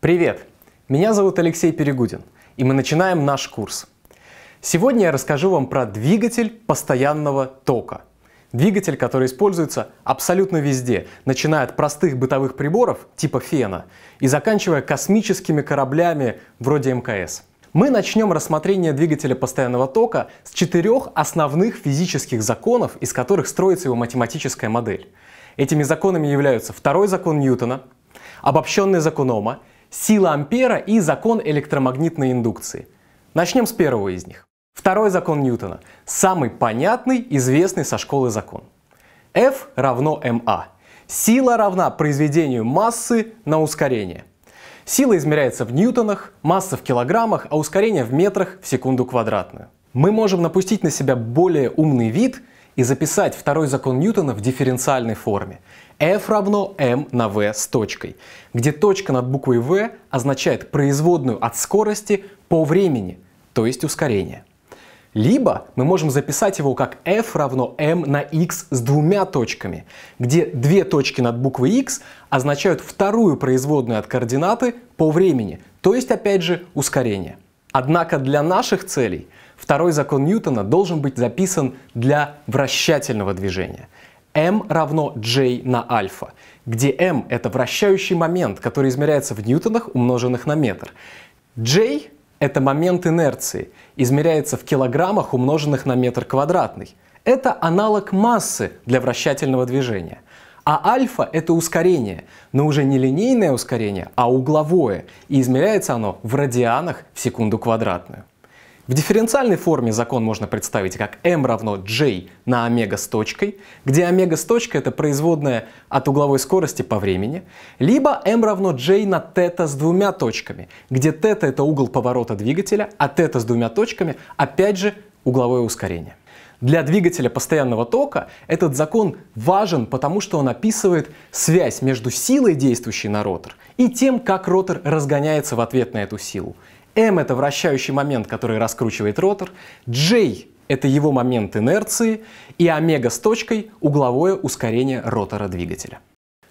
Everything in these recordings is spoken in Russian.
Привет! Меня зовут Алексей Перегудин, и мы начинаем наш курс. Сегодня я расскажу вам про двигатель постоянного тока. Двигатель, который используется абсолютно везде, начиная от простых бытовых приборов типа фена и заканчивая космическими кораблями вроде МКС. Мы начнем рассмотрение двигателя постоянного тока с четырех основных физических законов, из которых строится его математическая модель. Этими законами являются второй закон Ньютона, обобщенный закон Ома, сила Ампера и закон электромагнитной индукции. Начнем с первого из них. Второй закон Ньютона. Самый понятный, известный со школы закон. F равно ma. Сила равна произведению массы на ускорение. Сила измеряется в ньютонах, масса в килограммах, а ускорение в метрах в секунду квадратную. Мы можем напустить на себя более умный вид и записать второй закон Ньютона в дифференциальной форме f равно m на v с точкой, где точка над буквой v означает производную от скорости по времени, то есть ускорение. Либо мы можем записать его как f равно m на x с двумя точками, где две точки над буквой x означают вторую производную от координаты по времени, то есть опять же ускорение. Однако для наших целей – Второй закон Ньютона должен быть записан для вращательного движения. m равно j на альфа, где m — это вращающий момент, который измеряется в ньютонах, умноженных на метр. j — это момент инерции, измеряется в килограммах, умноженных на метр квадратный. Это аналог массы для вращательного движения. А альфа — это ускорение, но уже не линейное ускорение, а угловое, и измеряется оно в радианах в секунду квадратную. В дифференциальной форме закон можно представить как m равно j на омега с точкой, где омега с точкой это производная от угловой скорости по времени, либо m равно j на тета с двумя точками, где тета это угол поворота двигателя, а тета с двумя точками опять же угловое ускорение. Для двигателя постоянного тока этот закон важен, потому что он описывает связь между силой, действующей на ротор, и тем, как ротор разгоняется в ответ на эту силу. M — это вращающий момент, который раскручивает ротор, J — это его момент инерции, и омега с точкой — угловое ускорение ротора двигателя.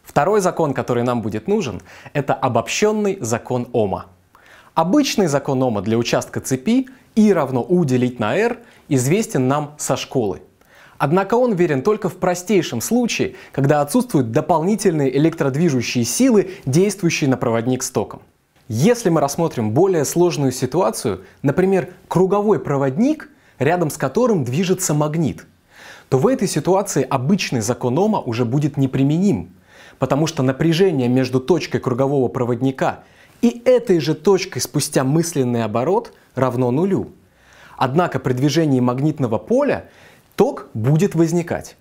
Второй закон, который нам будет нужен, это обобщенный закон Ома. Обычный закон Ома для участка цепи I равно U делить на R известен нам со школы. Однако он верен только в простейшем случае, когда отсутствуют дополнительные электродвижущие силы, действующие на проводник с током. Если мы рассмотрим более сложную ситуацию, например, круговой проводник, рядом с которым движется магнит, то в этой ситуации обычный закон Ома уже будет неприменим, потому что напряжение между точкой кругового проводника и этой же точкой спустя мысленный оборот равно нулю. Однако при движении магнитного поля ток будет возникать.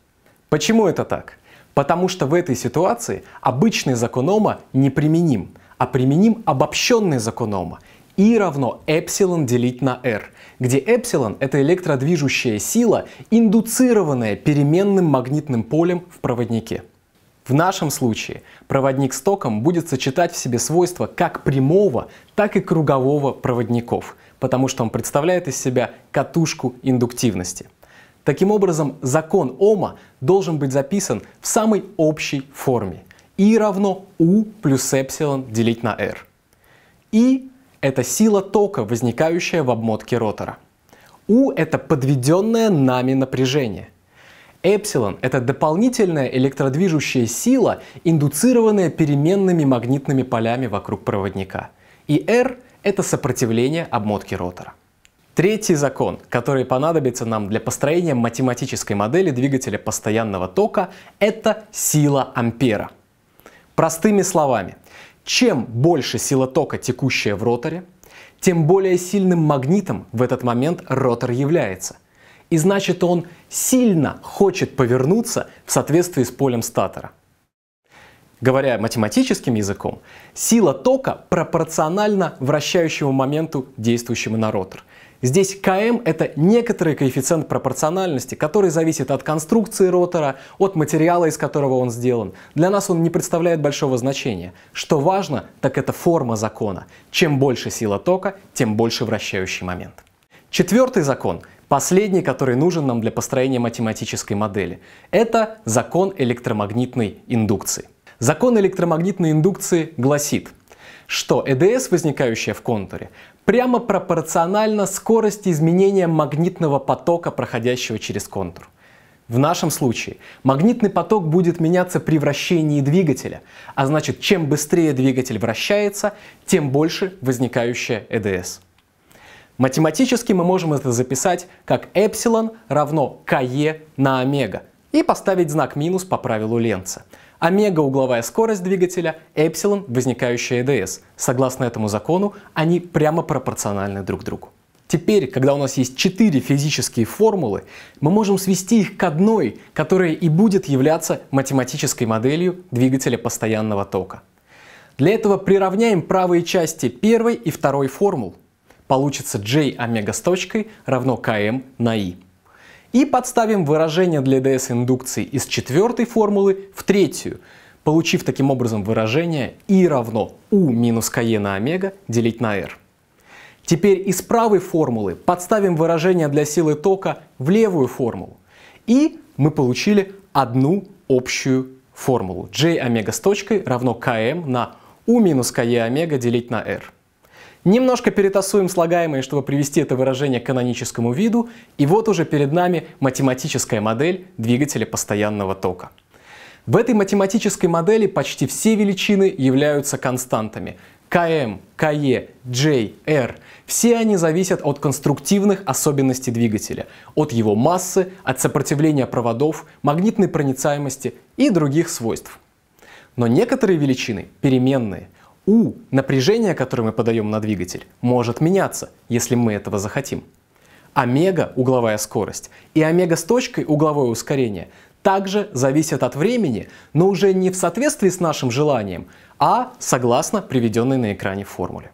Почему это так? Потому что в этой ситуации обычный закон Ома неприменим а применим обобщенный закон Ома. И равно эпсилон делить на r, где эпсилон — это электродвижущая сила, индуцированная переменным магнитным полем в проводнике. В нашем случае проводник с током будет сочетать в себе свойства как прямого, так и кругового проводников, потому что он представляет из себя катушку индуктивности. Таким образом, закон Ома должен быть записан в самой общей форме и равно u плюс эпсилон делить на r. И — это сила тока, возникающая в обмотке ротора. U — это подведенное нами напряжение. Эпсилон — это дополнительная электродвижущая сила, индуцированная переменными магнитными полями вокруг проводника. И R — это сопротивление обмотки ротора. Третий закон, который понадобится нам для построения математической модели двигателя постоянного тока, это сила ампера. Простыми словами, чем больше сила тока, текущая в роторе, тем более сильным магнитом в этот момент ротор является. И значит он сильно хочет повернуться в соответствии с полем статора. Говоря математическим языком, сила тока пропорциональна вращающему моменту, действующему на ротор. Здесь КМ – это некоторый коэффициент пропорциональности, который зависит от конструкции ротора, от материала, из которого он сделан. Для нас он не представляет большого значения. Что важно, так это форма закона. Чем больше сила тока, тем больше вращающий момент. Четвертый закон – последний, который нужен нам для построения математической модели. Это закон электромагнитной индукции. Закон электромагнитной индукции гласит – что ЭДС, возникающая в контуре, прямо пропорциональна скорости изменения магнитного потока, проходящего через контур. В нашем случае магнитный поток будет меняться при вращении двигателя, а значит, чем быстрее двигатель вращается, тем больше возникающая ЭДС. Математически мы можем это записать как эпсилон равно КЕ на омега и поставить знак минус по правилу Ленца омега – угловая скорость двигателя, эпсилон – возникающая ЭДС. Согласно этому закону, они прямо пропорциональны друг другу. Теперь, когда у нас есть четыре физические формулы, мы можем свести их к одной, которая и будет являться математической моделью двигателя постоянного тока. Для этого приравняем правые части первой и второй формул. Получится J омега с точкой равно КМ на И. И подставим выражение для ds-индукции из четвертой формулы в третью, получив таким образом выражение i равно u минус kE на омега делить на r. Теперь из правой формулы подставим выражение для силы тока в левую формулу. И мы получили одну общую формулу. J омега с точкой равно km эм на u минус ke омега делить на r. Немножко перетасуем слагаемые, чтобы привести это выражение к каноническому виду, и вот уже перед нами математическая модель двигателя постоянного тока. В этой математической модели почти все величины являются константами. КМ, КЕ, J, R. Все они зависят от конструктивных особенностей двигателя, от его массы, от сопротивления проводов, магнитной проницаемости и других свойств. Но некоторые величины переменные – U, напряжение, которое мы подаем на двигатель, может меняться, если мы этого захотим. Омега – угловая скорость, и омега с точкой – угловое ускорение – также зависят от времени, но уже не в соответствии с нашим желанием, а согласно приведенной на экране формуле.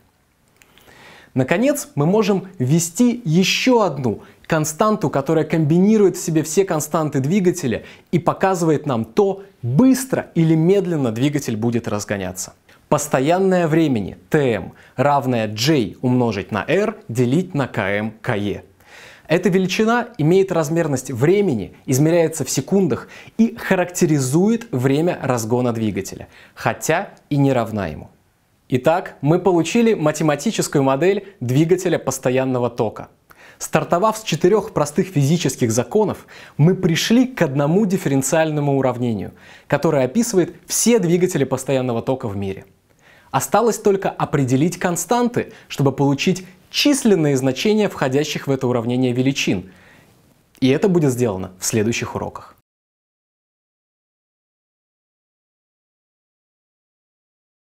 Наконец, мы можем ввести еще одну константу, которая комбинирует в себе все константы двигателя и показывает нам то, быстро или медленно двигатель будет разгоняться. Постоянное времени tm равное j умножить на r делить на km ke. Эта величина имеет размерность времени, измеряется в секундах и характеризует время разгона двигателя, хотя и не равна ему. Итак, мы получили математическую модель двигателя постоянного тока. Стартовав с четырех простых физических законов, мы пришли к одному дифференциальному уравнению, которое описывает все двигатели постоянного тока в мире. Осталось только определить константы, чтобы получить численные значения входящих в это уравнение величин. И это будет сделано в следующих уроках.